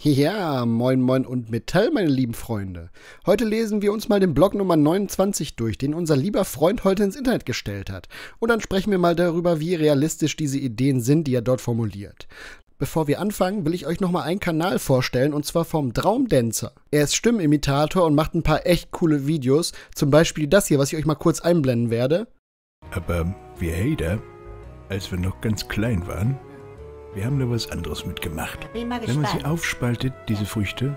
Ja, moin moin und Metall, meine lieben Freunde. Heute lesen wir uns mal den Blog Nummer 29 durch, den unser lieber Freund heute ins Internet gestellt hat. Und dann sprechen wir mal darüber, wie realistisch diese Ideen sind, die er dort formuliert. Bevor wir anfangen, will ich euch nochmal einen Kanal vorstellen und zwar vom Traumdancer. Er ist Stimmenimitator und macht ein paar echt coole Videos, zum Beispiel das hier, was ich euch mal kurz einblenden werde. Aber wir Hater, als wir noch ganz klein waren, wir haben da was anderes mitgemacht. Wenn man sie aufspaltet, diese Früchte,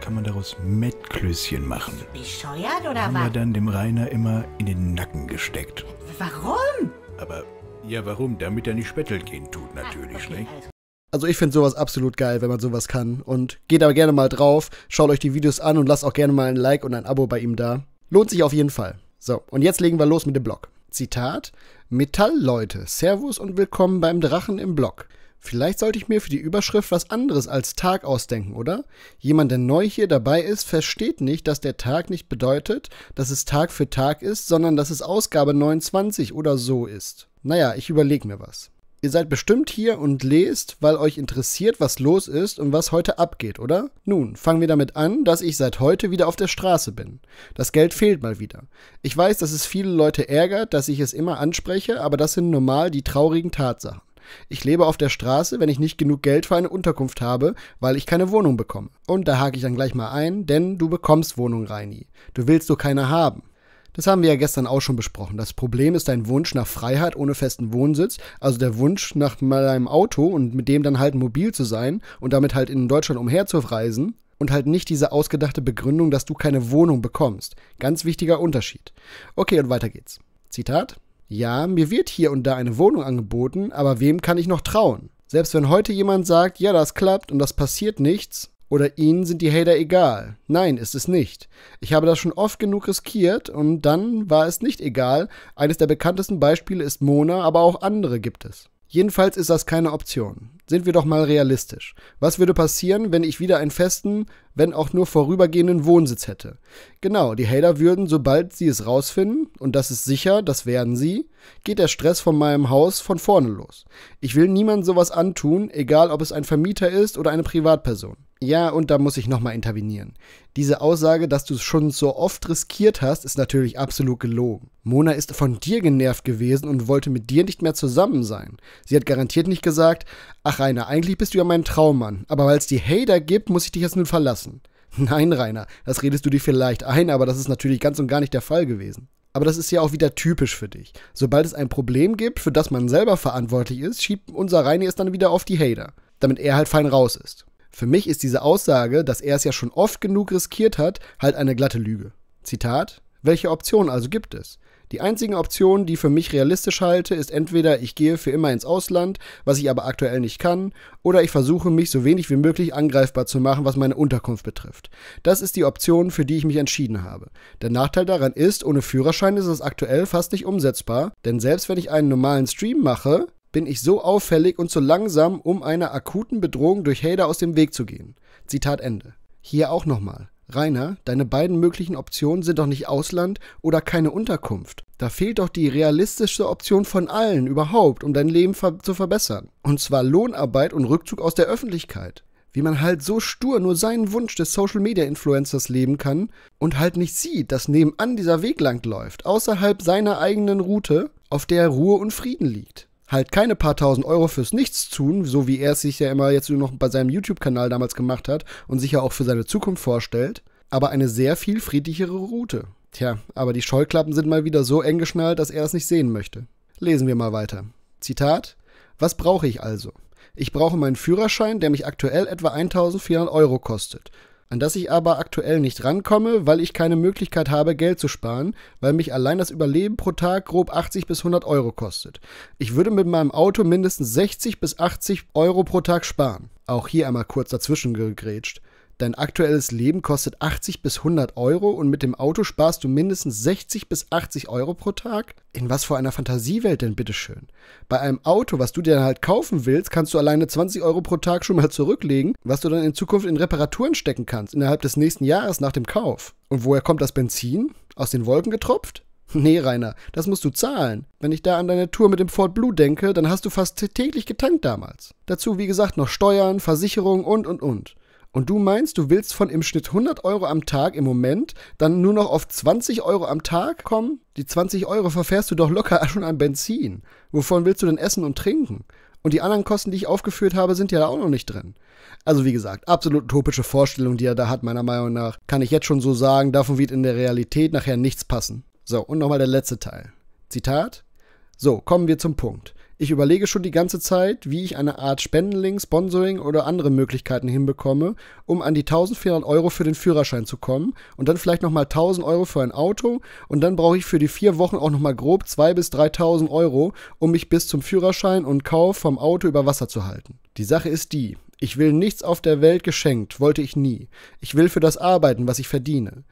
kann man daraus Mettklößchen machen. Bescheuert oder was? Haben wir dann dem Rainer immer in den Nacken gesteckt. Warum? Aber ja, warum? Damit er nicht Spettel gehen tut, natürlich, ah, okay, ne? Also ich finde sowas absolut geil, wenn man sowas kann. Und geht aber gerne mal drauf, schaut euch die Videos an und lasst auch gerne mal ein Like und ein Abo bei ihm da. Lohnt sich auf jeden Fall. So, und jetzt legen wir los mit dem Blog. Zitat: Metallleute, Servus und willkommen beim Drachen im Blog. Vielleicht sollte ich mir für die Überschrift was anderes als Tag ausdenken, oder? Jemand, der neu hier dabei ist, versteht nicht, dass der Tag nicht bedeutet, dass es Tag für Tag ist, sondern dass es Ausgabe 29 oder so ist. Naja, ich überlege mir was. Ihr seid bestimmt hier und lest, weil euch interessiert, was los ist und was heute abgeht, oder? Nun, fangen wir damit an, dass ich seit heute wieder auf der Straße bin. Das Geld fehlt mal wieder. Ich weiß, dass es viele Leute ärgert, dass ich es immer anspreche, aber das sind normal die traurigen Tatsachen. Ich lebe auf der Straße, wenn ich nicht genug Geld für eine Unterkunft habe, weil ich keine Wohnung bekomme. Und da hake ich dann gleich mal ein, denn du bekommst Wohnung, Reini. Du willst so keine haben. Das haben wir ja gestern auch schon besprochen. Das Problem ist dein Wunsch nach Freiheit ohne festen Wohnsitz, also der Wunsch nach deinem Auto und mit dem dann halt mobil zu sein und damit halt in Deutschland umherzureisen und halt nicht diese ausgedachte Begründung, dass du keine Wohnung bekommst. Ganz wichtiger Unterschied. Okay, und weiter geht's. Zitat ja, mir wird hier und da eine Wohnung angeboten, aber wem kann ich noch trauen? Selbst wenn heute jemand sagt, ja, das klappt und das passiert nichts, oder ihnen sind die Hater egal. Nein, ist es nicht. Ich habe das schon oft genug riskiert und dann war es nicht egal. Eines der bekanntesten Beispiele ist Mona, aber auch andere gibt es. Jedenfalls ist das keine Option. Sind wir doch mal realistisch. Was würde passieren, wenn ich wieder einen festen, wenn auch nur vorübergehenden Wohnsitz hätte. Genau, die Hater würden, sobald sie es rausfinden, und das ist sicher, das werden sie, geht der Stress von meinem Haus von vorne los. Ich will niemandem sowas antun, egal ob es ein Vermieter ist oder eine Privatperson. Ja, und da muss ich nochmal intervenieren. Diese Aussage, dass du es schon so oft riskiert hast, ist natürlich absolut gelogen. Mona ist von dir genervt gewesen und wollte mit dir nicht mehr zusammen sein. Sie hat garantiert nicht gesagt, ach Rainer, eigentlich bist du ja mein Traummann, aber weil es die Hater gibt, muss ich dich jetzt nun verlassen lassen. Nein, Rainer, das redest du dir vielleicht ein, aber das ist natürlich ganz und gar nicht der Fall gewesen. Aber das ist ja auch wieder typisch für dich. Sobald es ein Problem gibt, für das man selber verantwortlich ist, schiebt unser Rainer es dann wieder auf die Hater, damit er halt fein raus ist. Für mich ist diese Aussage, dass er es ja schon oft genug riskiert hat, halt eine glatte Lüge. Zitat, welche Option also gibt es? Die einzigen Optionen, die für mich realistisch halte, ist entweder ich gehe für immer ins Ausland, was ich aber aktuell nicht kann, oder ich versuche mich so wenig wie möglich angreifbar zu machen, was meine Unterkunft betrifft. Das ist die Option, für die ich mich entschieden habe. Der Nachteil daran ist, ohne Führerschein ist es aktuell fast nicht umsetzbar, denn selbst wenn ich einen normalen Stream mache, bin ich so auffällig und so langsam, um einer akuten Bedrohung durch Hader aus dem Weg zu gehen. Zitat Ende. Hier auch nochmal. Rainer, deine beiden möglichen Optionen sind doch nicht Ausland oder keine Unterkunft. Da fehlt doch die realistischste Option von allen überhaupt, um dein Leben ver zu verbessern. Und zwar Lohnarbeit und Rückzug aus der Öffentlichkeit. Wie man halt so stur nur seinen Wunsch des Social Media Influencers leben kann und halt nicht sieht, dass nebenan dieser Weg lang läuft, außerhalb seiner eigenen Route, auf der Ruhe und Frieden liegt halt keine paar tausend Euro fürs Nichtstun, so wie er es sich ja immer jetzt nur noch bei seinem YouTube-Kanal damals gemacht hat und sich ja auch für seine Zukunft vorstellt, aber eine sehr viel friedlichere Route. Tja, aber die Scheuklappen sind mal wieder so eng geschnallt, dass er es nicht sehen möchte. Lesen wir mal weiter. Zitat: Was brauche ich also? Ich brauche meinen Führerschein, der mich aktuell etwa 1400 Euro kostet an das ich aber aktuell nicht rankomme, weil ich keine Möglichkeit habe, Geld zu sparen, weil mich allein das Überleben pro Tag grob 80 bis 100 Euro kostet. Ich würde mit meinem Auto mindestens 60 bis 80 Euro pro Tag sparen. Auch hier einmal kurz dazwischen gegrätscht. Dein aktuelles Leben kostet 80 bis 100 Euro und mit dem Auto sparst du mindestens 60 bis 80 Euro pro Tag? In was vor einer Fantasiewelt denn bitteschön? Bei einem Auto, was du dir halt kaufen willst, kannst du alleine 20 Euro pro Tag schon mal zurücklegen, was du dann in Zukunft in Reparaturen stecken kannst, innerhalb des nächsten Jahres nach dem Kauf. Und woher kommt das Benzin? Aus den Wolken getropft? Nee, Rainer, das musst du zahlen. Wenn ich da an deine Tour mit dem Ford Blue denke, dann hast du fast täglich getankt damals. Dazu, wie gesagt, noch Steuern, Versicherung und und und und du meinst, du willst von im Schnitt 100 Euro am Tag im Moment dann nur noch auf 20 Euro am Tag kommen? Die 20 Euro verfährst du doch locker schon an Benzin. Wovon willst du denn essen und trinken? Und die anderen Kosten, die ich aufgeführt habe, sind ja da auch noch nicht drin. Also wie gesagt, absolut utopische Vorstellung, die er da hat, meiner Meinung nach. Kann ich jetzt schon so sagen, davon wird in der Realität nachher nichts passen. So, und nochmal der letzte Teil. Zitat. So, kommen wir zum Punkt. Ich überlege schon die ganze Zeit, wie ich eine Art Spendenlink, Sponsoring oder andere Möglichkeiten hinbekomme, um an die 1400 Euro für den Führerschein zu kommen und dann vielleicht nochmal 1000 Euro für ein Auto und dann brauche ich für die vier Wochen auch nochmal grob 2.000 bis 3.000 Euro, um mich bis zum Führerschein und Kauf vom Auto über Wasser zu halten. Die Sache ist die, ich will nichts auf der Welt geschenkt, wollte ich nie. Ich will für das arbeiten, was ich verdiene.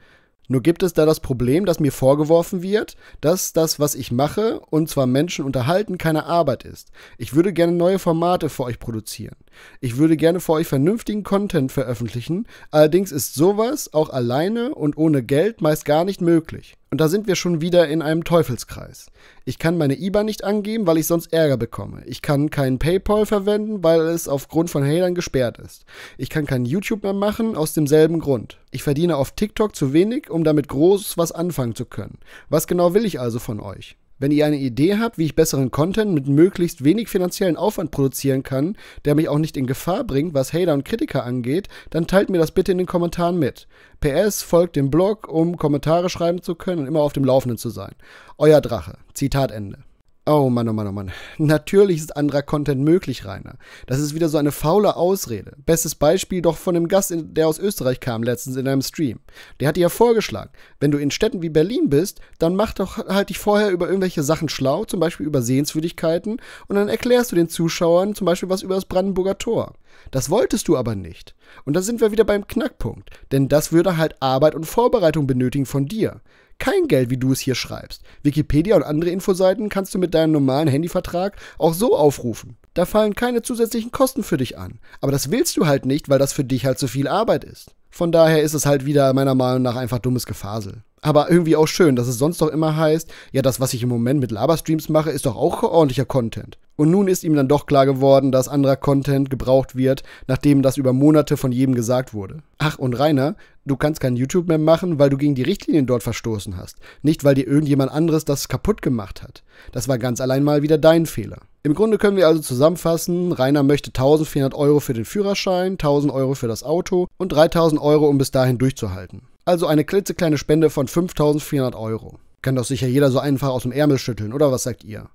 Nur gibt es da das Problem, dass mir vorgeworfen wird, dass das, was ich mache, und zwar Menschen unterhalten, keine Arbeit ist. Ich würde gerne neue Formate für euch produzieren. Ich würde gerne für euch vernünftigen Content veröffentlichen, allerdings ist sowas auch alleine und ohne Geld meist gar nicht möglich. Und da sind wir schon wieder in einem Teufelskreis. Ich kann meine IBAN nicht angeben, weil ich sonst Ärger bekomme. Ich kann keinen PayPal verwenden, weil es aufgrund von Hatern gesperrt ist. Ich kann kein YouTube mehr machen, aus demselben Grund. Ich verdiene auf TikTok zu wenig, um damit groß was anfangen zu können. Was genau will ich also von euch? Wenn ihr eine Idee habt, wie ich besseren Content mit möglichst wenig finanziellen Aufwand produzieren kann, der mich auch nicht in Gefahr bringt, was Hater und Kritiker angeht, dann teilt mir das bitte in den Kommentaren mit. PS folgt dem Blog, um Kommentare schreiben zu können und immer auf dem Laufenden zu sein. Euer Drache. Zitat Ende. Oh Mann, oh Mann, oh Mann. Natürlich ist anderer Content möglich, Rainer. Das ist wieder so eine faule Ausrede. Bestes Beispiel doch von einem Gast, der aus Österreich kam letztens in einem Stream. Der hat dir ja vorgeschlagen, wenn du in Städten wie Berlin bist, dann mach doch halt dich vorher über irgendwelche Sachen schlau, zum Beispiel über Sehenswürdigkeiten, und dann erklärst du den Zuschauern zum Beispiel was über das Brandenburger Tor. Das wolltest du aber nicht. Und da sind wir wieder beim Knackpunkt, denn das würde halt Arbeit und Vorbereitung benötigen von dir kein Geld, wie du es hier schreibst. Wikipedia und andere Infoseiten kannst du mit deinem normalen Handyvertrag auch so aufrufen. Da fallen keine zusätzlichen Kosten für dich an. Aber das willst du halt nicht, weil das für dich halt zu viel Arbeit ist. Von daher ist es halt wieder meiner Meinung nach einfach dummes Gefasel aber irgendwie auch schön, dass es sonst doch immer heißt, ja, das, was ich im Moment mit Laberstreams mache, ist doch auch ordentlicher Content. Und nun ist ihm dann doch klar geworden, dass anderer Content gebraucht wird, nachdem das über Monate von jedem gesagt wurde. Ach, und Rainer, du kannst kein YouTube mehr machen, weil du gegen die Richtlinien dort verstoßen hast. Nicht, weil dir irgendjemand anderes das kaputt gemacht hat. Das war ganz allein mal wieder dein Fehler. Im Grunde können wir also zusammenfassen, Rainer möchte 1400 Euro für den Führerschein, 1000 Euro für das Auto und 3000 Euro, um bis dahin durchzuhalten. Also eine klitzekleine Spende von 5400 Euro. Kann doch sicher jeder so einfach aus dem Ärmel schütteln, oder was sagt ihr?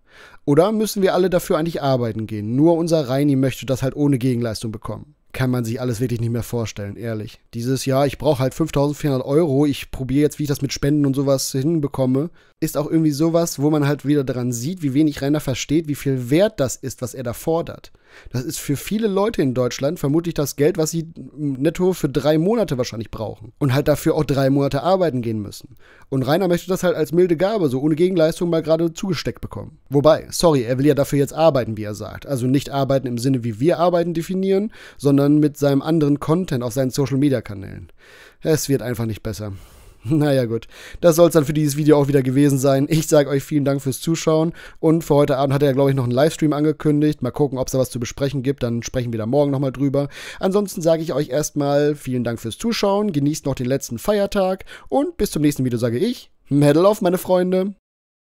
Oder müssen wir alle dafür eigentlich arbeiten gehen? Nur unser Reini möchte das halt ohne Gegenleistung bekommen. Kann man sich alles wirklich nicht mehr vorstellen, ehrlich. Dieses Jahr, ich brauche halt 5400 Euro, ich probiere jetzt, wie ich das mit Spenden und sowas hinbekomme, ist auch irgendwie sowas, wo man halt wieder daran sieht, wie wenig Rainer versteht, wie viel wert das ist, was er da fordert. Das ist für viele Leute in Deutschland vermutlich das Geld, was sie netto für drei Monate wahrscheinlich brauchen. Und halt dafür auch drei Monate arbeiten gehen müssen. Und Rainer möchte das halt als milde Gabe, so ohne Gegenleistung mal gerade zugesteckt bekommen. Wobei, sorry, er will ja dafür jetzt arbeiten, wie er sagt. Also nicht arbeiten im Sinne, wie wir arbeiten definieren, sondern mit seinem anderen Content auf seinen Social Media Kanälen. Es wird einfach nicht besser. Naja gut, das soll es dann für dieses Video auch wieder gewesen sein. Ich sage euch vielen Dank fürs Zuschauen und für heute Abend hat er, glaube ich, noch einen Livestream angekündigt. Mal gucken, ob es da was zu besprechen gibt, dann sprechen wir da morgen nochmal drüber. Ansonsten sage ich euch erstmal vielen Dank fürs Zuschauen, genießt noch den letzten Feiertag und bis zum nächsten Video sage ich, Medal auf, meine Freunde!